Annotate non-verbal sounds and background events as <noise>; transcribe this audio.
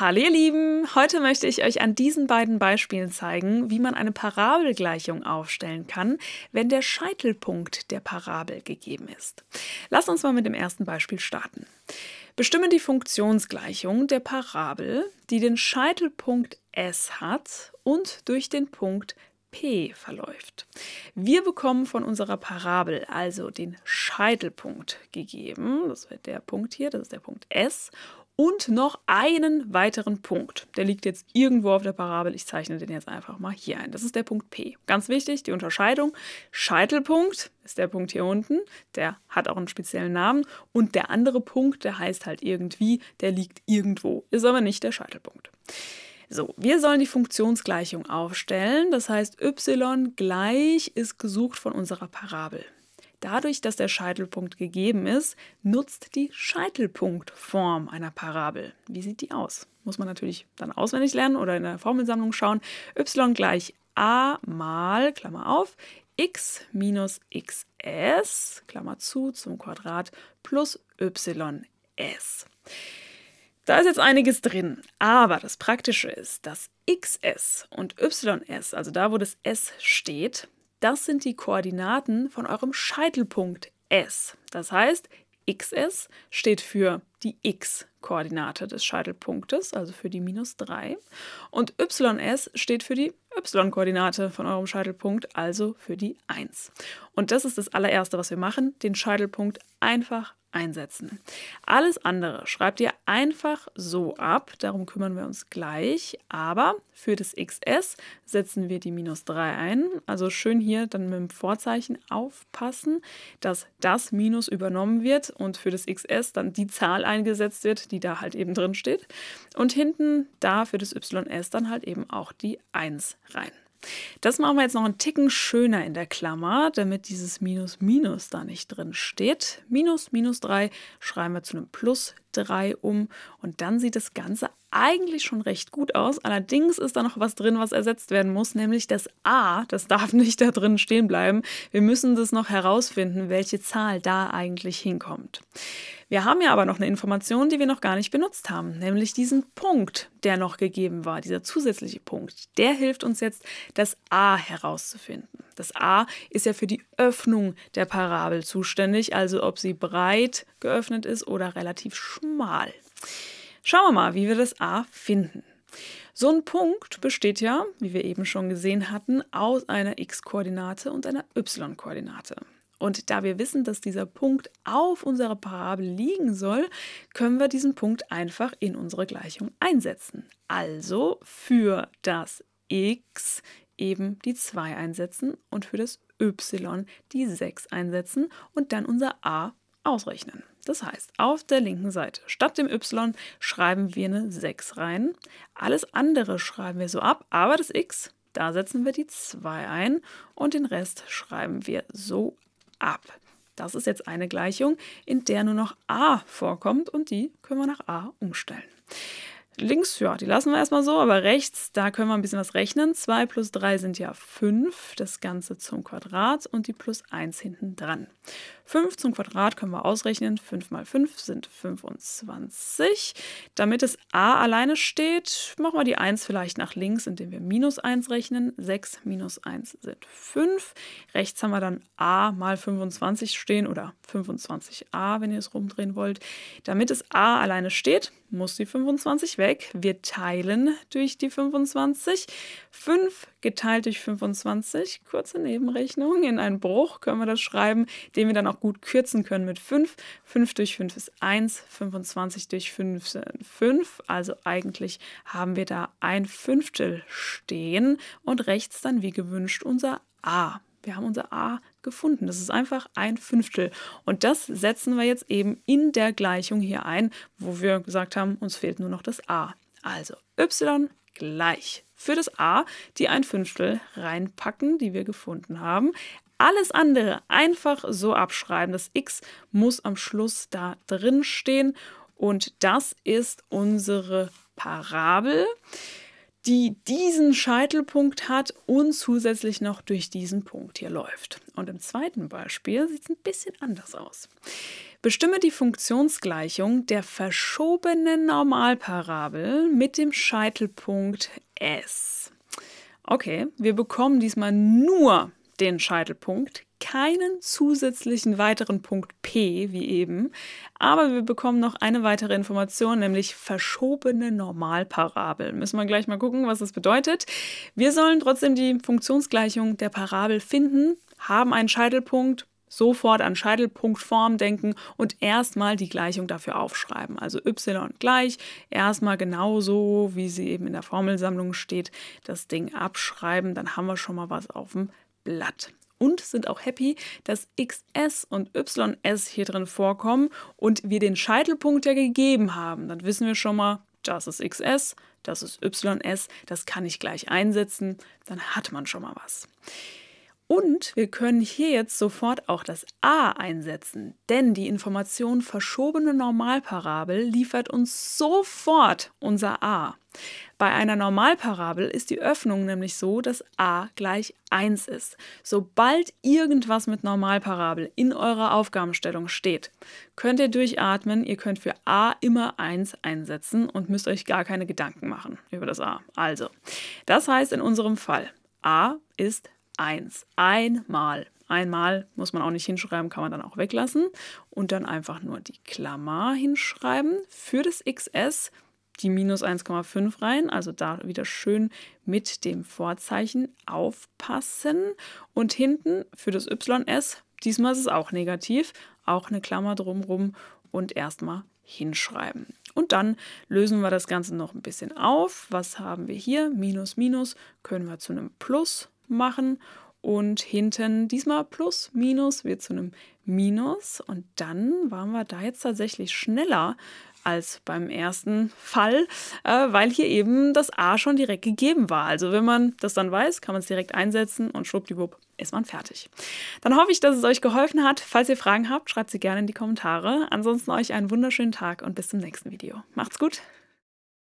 Hallo ihr Lieben, heute möchte ich euch an diesen beiden Beispielen zeigen, wie man eine Parabelgleichung aufstellen kann, wenn der Scheitelpunkt der Parabel gegeben ist. Lass uns mal mit dem ersten Beispiel starten. Bestimme die Funktionsgleichung der Parabel, die den Scheitelpunkt S hat und durch den Punkt P verläuft. Wir bekommen von unserer Parabel also den Scheitelpunkt gegeben, das wird der Punkt hier, das ist der Punkt S, und noch einen weiteren Punkt. Der liegt jetzt irgendwo auf der Parabel. Ich zeichne den jetzt einfach mal hier ein. Das ist der Punkt P. Ganz wichtig, die Unterscheidung. Scheitelpunkt ist der Punkt hier unten. Der hat auch einen speziellen Namen. Und der andere Punkt, der heißt halt irgendwie, der liegt irgendwo. Ist aber nicht der Scheitelpunkt. So, wir sollen die Funktionsgleichung aufstellen. Das heißt, y gleich ist gesucht von unserer Parabel. Dadurch, dass der Scheitelpunkt gegeben ist, nutzt die Scheitelpunktform einer Parabel. Wie sieht die aus? Muss man natürlich dann auswendig lernen oder in der Formelsammlung schauen. y gleich a mal, Klammer auf, x minus xs, Klammer zu, zum Quadrat, plus ys. Da ist jetzt einiges drin, aber das Praktische ist, dass xs und ys, also da, wo das s steht, das sind die Koordinaten von eurem Scheitelpunkt S. Das heißt, XS steht für die x-Koordinate des Scheitelpunktes, also für die minus 3. Und ys steht für die y-Koordinate von eurem Scheitelpunkt, also für die 1. Und das ist das allererste, was wir machen, den Scheitelpunkt einfach einsetzen. Alles andere schreibt ihr einfach so ab, darum kümmern wir uns gleich, aber für das xs setzen wir die minus 3 ein, also schön hier dann mit dem Vorzeichen aufpassen, dass das Minus übernommen wird und für das xs dann die Zahl eingesetzt wird, die da halt eben drin steht. Und hinten da für das YS dann halt eben auch die 1 rein. Das machen wir jetzt noch einen Ticken schöner in der Klammer, damit dieses Minus Minus da nicht drin steht. Minus Minus 3 schreiben wir zu einem Plus 3 um und dann sieht das Ganze eigentlich schon recht gut aus. Allerdings ist da noch was drin, was ersetzt werden muss, nämlich das A. Das darf <laughs> nicht da drin stehen bleiben. Wir müssen das noch herausfinden, welche Zahl da eigentlich hinkommt. Wir haben ja aber noch eine Information, die wir noch gar nicht benutzt haben, nämlich diesen Punkt, der noch gegeben war, dieser zusätzliche Punkt. Der hilft uns jetzt, das A herauszufinden. Das A ist ja für die Öffnung der Parabel zuständig, also ob sie breit geöffnet ist oder relativ schmal. Schauen wir mal, wie wir das A finden. So ein Punkt besteht ja, wie wir eben schon gesehen hatten, aus einer x-Koordinate und einer y-Koordinate. Und da wir wissen, dass dieser Punkt auf unserer Parabel liegen soll, können wir diesen Punkt einfach in unsere Gleichung einsetzen. Also für das x eben die 2 einsetzen und für das y die 6 einsetzen und dann unser a ausrechnen. Das heißt, auf der linken Seite statt dem y schreiben wir eine 6 rein. Alles andere schreiben wir so ab, aber das x, da setzen wir die 2 ein und den Rest schreiben wir so ab. Das ist jetzt eine Gleichung, in der nur noch a vorkommt und die können wir nach a umstellen links, ja, die lassen wir erstmal so, aber rechts, da können wir ein bisschen was rechnen. 2 plus 3 sind ja 5, das Ganze zum Quadrat und die plus 1 hinten dran. 5 zum Quadrat können wir ausrechnen, 5 mal 5 sind 25. Damit es a alleine steht, machen wir die 1 vielleicht nach links, indem wir minus 1 rechnen. 6 minus 1 sind 5. Rechts haben wir dann a mal 25 stehen oder 25a, wenn ihr es rumdrehen wollt. Damit es a alleine steht, muss die 25 weg. Wir teilen durch die 25. 5 geteilt durch 25, kurze Nebenrechnung, in einen Bruch können wir das schreiben, den wir dann auch gut kürzen können mit 5. 5 durch 5 ist 1, 25 durch 5 sind 5, also eigentlich haben wir da ein Fünftel stehen und rechts dann wie gewünscht unser A wir haben unser A gefunden. Das ist einfach ein Fünftel. Und das setzen wir jetzt eben in der Gleichung hier ein, wo wir gesagt haben, uns fehlt nur noch das A. Also y gleich für das A die ein Fünftel reinpacken, die wir gefunden haben. Alles andere einfach so abschreiben. Das x muss am Schluss da drin stehen. Und das ist unsere Parabel die diesen Scheitelpunkt hat und zusätzlich noch durch diesen Punkt hier läuft. Und im zweiten Beispiel sieht es ein bisschen anders aus. Bestimme die Funktionsgleichung der verschobenen Normalparabel mit dem Scheitelpunkt S. Okay, wir bekommen diesmal nur den Scheitelpunkt, keinen zusätzlichen weiteren Punkt P wie eben, aber wir bekommen noch eine weitere Information, nämlich verschobene Normalparabel. Müssen wir gleich mal gucken, was das bedeutet. Wir sollen trotzdem die Funktionsgleichung der Parabel finden, haben einen Scheitelpunkt, sofort an Scheitelpunktform denken und erstmal die Gleichung dafür aufschreiben. Also y gleich, erstmal genauso, wie sie eben in der Formelsammlung steht, das Ding abschreiben, dann haben wir schon mal was auf dem Blatt und sind auch happy, dass XS und YS hier drin vorkommen und wir den Scheitelpunkt ja gegeben haben. Dann wissen wir schon mal, das ist XS, das ist YS, das kann ich gleich einsetzen, dann hat man schon mal was. Und wir können hier jetzt sofort auch das a einsetzen, denn die Information verschobene Normalparabel liefert uns sofort unser a. Bei einer Normalparabel ist die Öffnung nämlich so, dass a gleich 1 ist. Sobald irgendwas mit Normalparabel in eurer Aufgabenstellung steht, könnt ihr durchatmen, ihr könnt für a immer 1 einsetzen und müsst euch gar keine Gedanken machen über das a. Also, das heißt in unserem Fall, a ist 1. Einmal. Einmal muss man auch nicht hinschreiben, kann man dann auch weglassen. Und dann einfach nur die Klammer hinschreiben für das XS, die minus 1,5 rein. Also da wieder schön mit dem Vorzeichen aufpassen. Und hinten für das YS, diesmal ist es auch negativ, auch eine Klammer drumrum und erstmal hinschreiben. Und dann lösen wir das Ganze noch ein bisschen auf. Was haben wir hier? Minus, minus können wir zu einem Plus machen und hinten diesmal plus, minus wird zu einem Minus und dann waren wir da jetzt tatsächlich schneller als beim ersten Fall, äh, weil hier eben das A schon direkt gegeben war. Also wenn man das dann weiß, kann man es direkt einsetzen und schwuppdiwupp ist man fertig. Dann hoffe ich, dass es euch geholfen hat. Falls ihr Fragen habt, schreibt sie gerne in die Kommentare. Ansonsten euch einen wunderschönen Tag und bis zum nächsten Video. Macht's gut!